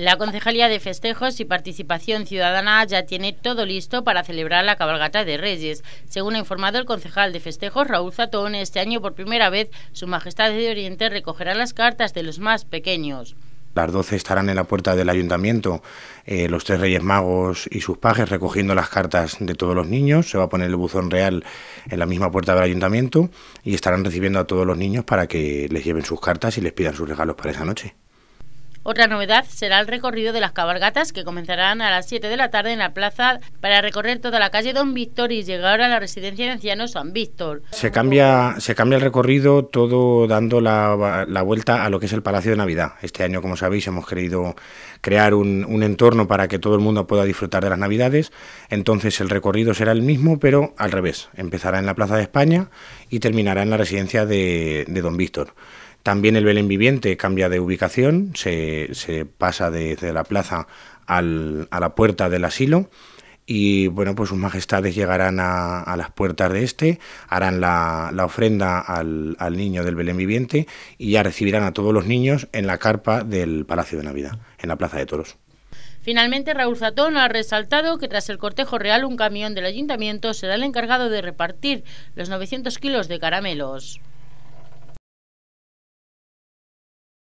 La Concejalía de Festejos y Participación Ciudadana ya tiene todo listo para celebrar la cabalgata de Reyes. Según ha informado el concejal de Festejos, Raúl Zatón, este año por primera vez Su Majestad de Oriente recogerá las cartas de los más pequeños. Las 12 estarán en la puerta del ayuntamiento eh, los tres Reyes Magos y sus pajes recogiendo las cartas de todos los niños. Se va a poner el buzón real en la misma puerta del ayuntamiento y estarán recibiendo a todos los niños para que les lleven sus cartas y les pidan sus regalos para esa noche. Otra novedad será el recorrido de las cabalgatas que comenzarán a las 7 de la tarde en la plaza para recorrer toda la calle Don Víctor y llegar a la residencia de ancianos San Víctor. Se cambia, se cambia el recorrido todo dando la, vuelta a lo que es el Palacio de Navidad. Este año, como sabéis, hemos querido crear un, entorno para que todo el mundo pueda disfrutar de las Navidades. Entonces el recorrido será el mismo, pero al revés. Empezará en la Plaza de España y terminará en la residencia de Don Víctor. También el Belén Viviente cambia de ubicación, se, pasa desde la plaza a la puerta del asilo y bueno, pues sus majestades llegarán a, las puertas de este, harán la, ofrenda al, al, niño del Belén viviente y ya recibirán a todos los niños en la carpa del Palacio de Navidad, en la Plaza de Toros. Finalmente, Raúl Zatón ha resaltado que tras el cortejo real, un camión del ayuntamiento será el encargado de repartir los 900 kilos de caramelos.